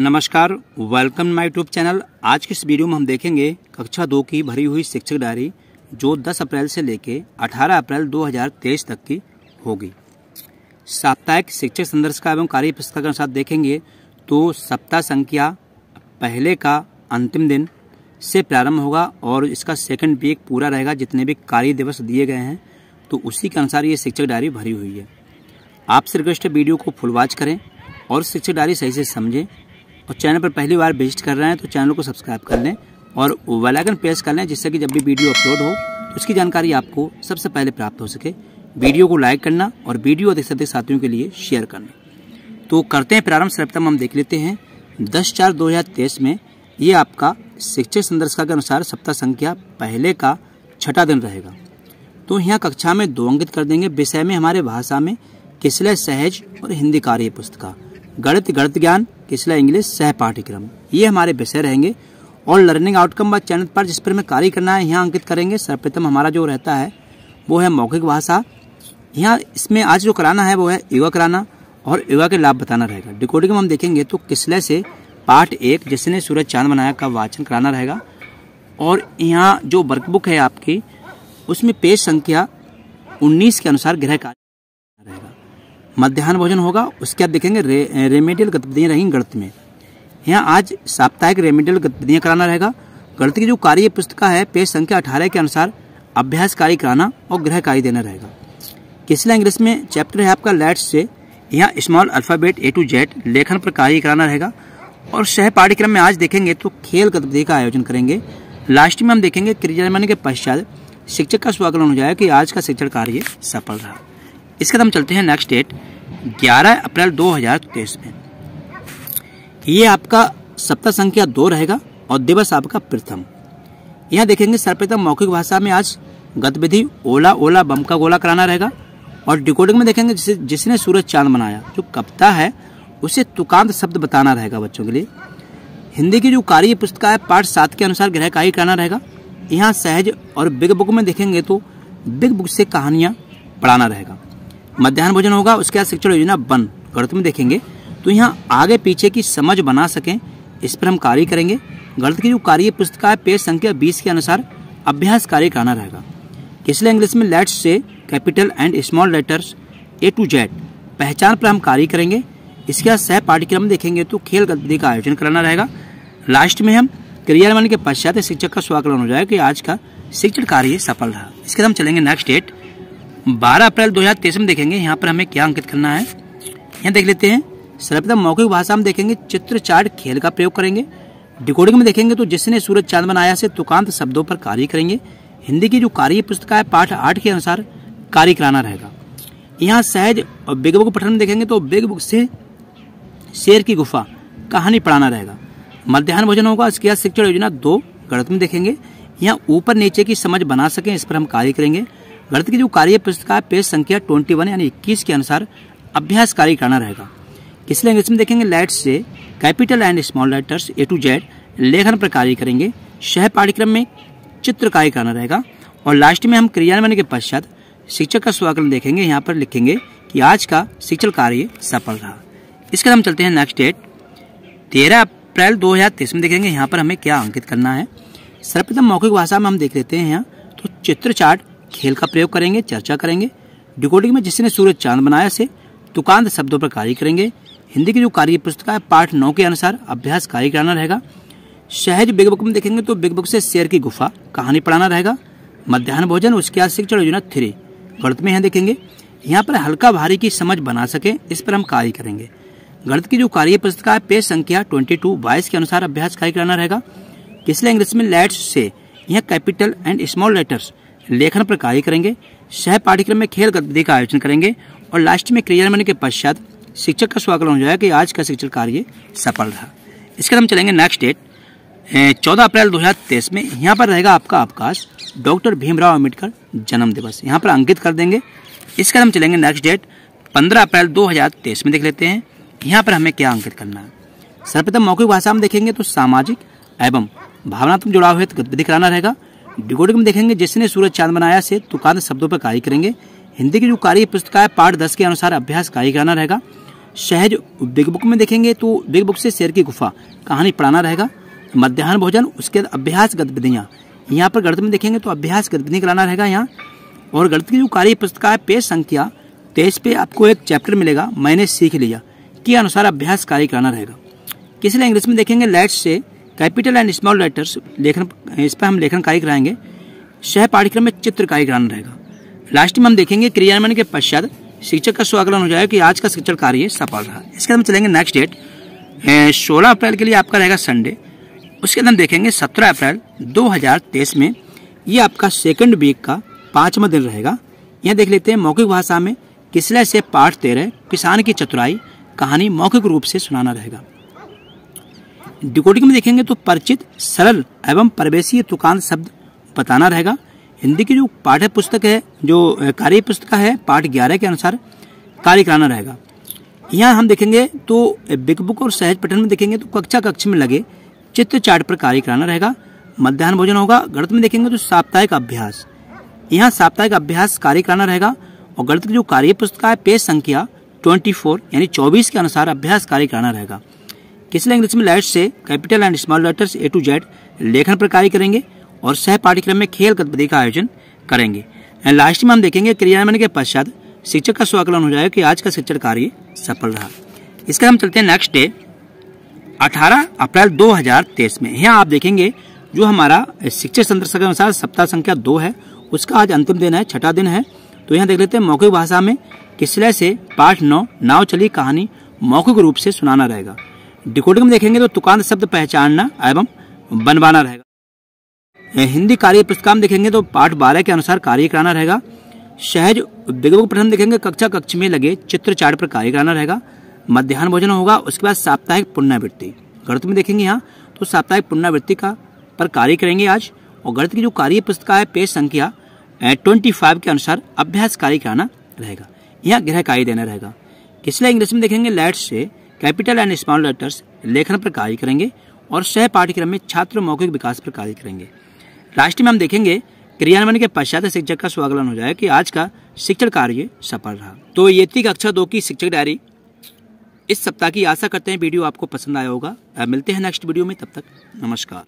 नमस्कार welcome my YouTube channel आज के इस वीडियो में हम देखेंगे कक्षा दो की भरी हुई शिक्षक डायरी जो 10 अप्रैल से लेकर 18 अप्रैल 2023 तक की होगी साप्ताहिक शिक्षक संदर्श का एवं कार्य पुस्तक के अनुसार देखेंगे तो सप्ताह संख्या पहले का अंतिम दिन से प्रारंभ होगा और इसका सेकंड वीक पूरा रहेगा जितने भी कार्य दिवस दिए गए हैं तो उसी के अनुसार ये शिक्षक डायरी भरी हुई है आपसे रिक्वेस्ट वीडियो को फुल वॉच करें और शिक्षक डायरी सही से समझें और तो चैनल पर पहली बार विजिट कर रहे हैं तो चैनल को सब्सक्राइब कर लें और वेलाइकन प्रेस कर लें जिससे कि जब भी वीडियो अपलोड हो तो उसकी जानकारी आपको सबसे पहले प्राप्त हो सके वीडियो को लाइक करना और वीडियो अधिक से अधिक साथियों के लिए शेयर करना तो करते हैं प्रारंभ सर्वप्रथम हम देख लेते हैं दस चार दो हजार तेईस में ये आपका शिक्षक संदर्शिका के अनुसार सप्ताह संख्या पहले का छठा दिन रहेगा तो यहाँ कक्षा में दो अंकित कर देंगे विषय में हमारे भाषा में किसले सहज और हिंदी कार्य पुस्तक गणित गणित ज्ञान किसला इंग्लिश सह पाठ्यक्रम ये हमारे विषय रहेंगे और लर्निंग आउटकम व चैनल पर जिस पर हमें कार्य करना है यहाँ अंकित करेंगे सर्वप्रथम हमारा जो रहता है वो है मौखिक भाषा यहाँ इसमें आज जो कराना है वो है योगा कराना और योगा के लाभ बताना रहेगा डिकोडिंग में हम देखेंगे तो किसले से पार्ट एक जिसने सूरज चांद बनाया का वाचन कराना रहेगा और यहाँ जो वर्कबुक है आपकी उसमें पेज संख्या 19 के अनुसार गृह कार्य मध्यान्ह भोजन होगा उसके बाद देखेंगे रे, रेमेडियल गतिविधियाँ रहेंगी गणित में यहाँ आज साप्ताहिक रेमेडियल गतिविधियाँ कराना रहेगा गणित की जो कार्य पुस्तिका है पेज संख्या अठारह के अनुसार अभ्यास कार्य कराना और गृह कार्य देना रहेगा किसी इंग्लिश में चैप्टर है आपका लैट से यहाँ small alphabet A to Z लेखन पर कार्य कराना रहेगा और सह पाठ्यक्रम में आज देखेंगे तो खेल गतिविधि का आयोजन करेंगे लास्ट में हम देखेंगे क्रियान्वयन के पश्चात शिक्षक का स्वागत हो जाएगा कि आज का शिक्षण कार्य सफल रहा इसके बाद हम चलते हैं नेक्स्ट डेट 11 अप्रैल 2023 में ये आपका सप्ताह संख्या दो रहेगा और दिवस आपका प्रथम यहाँ देखेंगे सर्वप्रथम मौखिक भाषा में आज गतिविधि ओला ओला बम का गोला कराना रहेगा और डिकोडिंग में देखेंगे जिस, जिसने सूरज चांद बनाया जो कविता है उसे तुकांत शब्द बताना रहेगा बच्चों के लिए हिंदी की जो कार्य पुस्तक है पाठ सात के अनुसार ग्रह कार्य कराना रहेगा यहाँ सहज और बिग बुक में देखेंगे तो बिग बुक से कहानियाँ पढ़ाना रहेगा मध्यान्ह भोजन होगा उसके बाद शिक्षण योजना वन गणित में देखेंगे तो यहाँ आगे पीछे की समझ बना सकें इस पर हम कार्य करेंगे गणित की जो कार्य पुस्तिका है पेज संख्या बीस के अनुसार अभ्यास कार्य कराना रहेगा इसलिए इंग्लिश में लेट्स से capital and small letters A to Z पहचान पर हम कार्य करेंगे इसके बाद सह पाठ्यक्रम देखेंगे तो खेल गतिविधि का आयोजन कराना रहेगा लास्ट में हम क्रियान्वयन के पश्चात शिक्षक का स्वाकलन हो जाएगा कि आज का शिक्षण कार्य सफल रहा इसके बाद हम चलेंगे नेक्स्ट डेट बारह अप्रैल दो हजार में देखेंगे यहाँ पर हमें क्या अंकित करना है यहाँ देख लेते हैं सर्वप्रथम मौखिक भाषा में देखेंगे चित्र चार्ट खेल का प्रयोग करेंगे डिकोडिंग में देखेंगे तो जिसने सूरज चांद बनाया से तुकांत शब्दों पर कार्य करेंगे हिंदी की जो कार्य पुस्तिका है पाठ आठ के अनुसार कार्य कराना रहेगा यहाँ सहज और बिग बुक पठन में देखेंगे तो बिग बुक से शेर की गुफा कहानी पढ़ाना रहेगा मध्यान्ह भोजन होगा इसके बाद शिक्षण योजना दो गणित में देखेंगे यहाँ ऊपर नीचे की समझ बना सकें इस पर हम कार्य करेंगे गणित की जो कार्य पुस्तिका है पेज संख्या ट्वेंटी वन यानी इक्कीस के अनुसार अभ्यास कार्य करना रहेगा किस लैंग्वेज में देखेंगे लेट्स से capital and small letters A to Z लेखन पर कार्य करेंगे शह पाठ्यक्रम में चित्र कार्य करना रहेगा और लास्ट में हम क्रियान्वयन के पश्चात शिक्षक का स्वागत देखेंगे यहाँ पर लिखेंगे कि आज का शिक्षण कार्य सफल रहा इसके हम चलते हैं नेक्स्ट डेट तेरह अप्रैल दो में देखेंगे यहाँ पर हमें क्या अंकित करना है सर्वप्रथम मौखिक भाषा में हम देख लेते हैं यहाँ तो चित्र चार्ट खेल का प्रयोग करेंगे चर्चा करेंगे डिकोडिंग में जिसने सूर्य चांद बनाया से तुकांत शब्दों पर कार्य करेंगे हिंदी की जो कार्य पुस्तक है पाठ नौ के अनुसार अभ्यास कार्य कराना रहेगा शहर बिग बुक में देखेंगे तो बिग बुक से शेर की गुफा कहानी पढ़ाना रहेगा मध्यान्ह भोजन उसके बाद शिक्षण योजना थ्री गणित में यहाँ देखेंगे यहाँ पर हल्का भारी की समझ बना सके इस पर हम कार्य करेंगे गणित की जो कार्य पुस्तक है पेज संख्या ट्वेंटी टू बाईस के अनुसार अभ्यास कार्य कराना रहेगा किसले इंग्लिश में लेट्स से यह कैपिटल एंड स्मॉल लेटर्स लेखन पर कार्य करेंगे सह पाठ्यक्रम में खेल गतिविधि का आयोजन करेंगे और लास्ट में मन के पश्चात शिक्षक का स्वागत हो जाएगा कि आज का शिक्षण कार्य सफल रहा इसके हम चलेंगे नेक्स्ट डेट चौदह अप्रैल 2023 में यहाँ पर रहेगा आपका अवकाश डॉक्टर भीमराव अम्बेडकर जन्म दिवस यहाँ पर अंकित कर देंगे इसके हम चलेंगे नेक्स्ट डेट 15 अप्रैल 2023 में देख लेते हैं यहाँ पर हमें क्या अंकित करना है सर्वप्रथम मौखिक भाषा में देखेंगे तो सामाजिक एवं भावनात्मक जुड़ाव तो गतिविधि कराना रहेगा डिकोडिंग में देखेंगे जिसने सूरज चांद बनाया से तुकांत शब्दों पर कार्य करेंगे हिंदी की जो कार्य पुस्तक है पाठ दस के अनुसार अभ्यास कार्य कराना रहेगा शहज बिग बुक में देखेंगे तो बिग बुक से शेर की गुफा कहानी पढ़ाना रहेगा मध्यान्ह भोजन उसके बाद अभ्यास गतिविधियाँ यहाँ पर गणित में देखेंगे तो अभ्यास गतिविधि कराना रहेगा यहाँ और गणित की जो कार्य पुस्तिका है पेज संख्या तेज पे आपको एक चैप्टर मिलेगा मैंने सीख लिया के अनुसार अभ्यास कार्य कराना रहेगा किसी इंग्लिश में देखेंगे लेट्स से कैपिटल एंड स्मॉल लेटर्स लेखन इस पर हम लेखन कार्य कराएंगे सह पाठ्यक्रम में चित्र कार्य कराना रहेगा लास्ट में हम देखेंगे क्रियान्वयन के पश्चात शिक्षक का स्वागलन हो जाएगा कि आज का शिक्षण कार्य सफल रहा इसके बाद हम चलेंगे नेक्स्ट डेट सोलह अप्रैल के लिए आपका रहेगा संडे उसके अंदर देखेंगे सत्रह अप्रैल दो में ये आपका सेकेंड वीक का पाँचवा दिन रहेगा यह देख लेते हैं मौखिक भाषा में किसले से पाठ तेरह किसान की चतुराई कहानी मौखिक रूप से सुनाना रहेगा डिकोडिंग में देखेंगे तो परिचित सरल एवं परवेशीय तुकान शब्द बताना रहेगा हिंदी की जो पाठ्य पुस्तक है जो कार्य पुस्तक है पाठ ग्यारह के अनुसार कार्य कराना रहेगा यहाँ हम देखेंगे तो बिग बुक और सहज पठन में देखेंगे तो कक्षा कक्ष में लगे चित्र चार्ट पर कार्य कराना रहेगा मध्यान्ह भोजन होगा गणित में देखेंगे तो साप्ताहिक अभ्यास यहाँ साप्ताहिक अभ्यास कार्य कराना रहेगा और गणित की जो कार्य पुस्तक है पेज संख्या ट्वेंटी यानी चौबीस के अनुसार अभ्यास कार्य कराना रहेगा किस लैंग्वेज में लाइट से capital and small letters A to Z लेखन पर कार्य करेंगे और सह पाठ्यक्रम में खेल गतिविधि का आयोजन करेंगे एंड लास्ट में हम देखेंगे क्रियान्वयन के पश्चात शिक्षक का स्वाकलन हो जाएगा कि आज का शिक्षण कार्य सफल रहा इसका हम चलते हैं नेक्स्ट डे 18 अप्रैल 2023 में यहाँ आप देखेंगे जो हमारा शिक्षक संदर्शक के अनुसार सप्ताह संख्या दो है उसका आज अंतिम दिन है छठा दिन है तो यहाँ देख लेते हैं मौखिक भाषा में किसले से पाठ नौ नाव चली कहानी मौखिक रूप से सुनाना रहेगा डिकोडिंग में देखेंगे तो तुकांत शब्द पहचानना एवं बनवाना रहेगा हिंदी कार्य पुस्तक में देखेंगे तो पाठ बारह के अनुसार कार्य कराना रहेगा सहज उद्योगों प्रथम देखेंगे कक्षा कक्ष में लगे चित्र चार्ट पर कार्य कराना रहेगा मध्याह्न भोजन होगा उसके बाद साप्ताहिक पुनरावृत्ति गणित में देखेंगे यहाँ तो साप्ताहिक पुनरावृत्ति का पर कार्य करेंगे आज और गणित की जो कार्य पुस्तिका है पेज संख्या ट्वेंटी फाइव के अनुसार अभ्यास कार्य कराना रहेगा यहाँ गृह कार्य देना रहेगा इसलिए इंग्लिश में देखेंगे लाइट से कैपिटल एंड स्मॉल लेटर्स लेखन पर कार्य करेंगे और सह पाठ्यक्रम में छात्र मौखिक विकास पर कार्य करेंगे लास्ट में हम देखेंगे क्रियान्वयन के पश्चात शिक्षक का स्वागलन हो जाएगा कि आज का शिक्षण कार्य सफल रहा तो ये थी कक्षा दो की शिक्षक डायरी इस सप्ताह की आशा करते हैं वीडियो आपको पसंद आया होगा मिलते हैं नेक्स्ट वीडियो में तब तक नमस्कार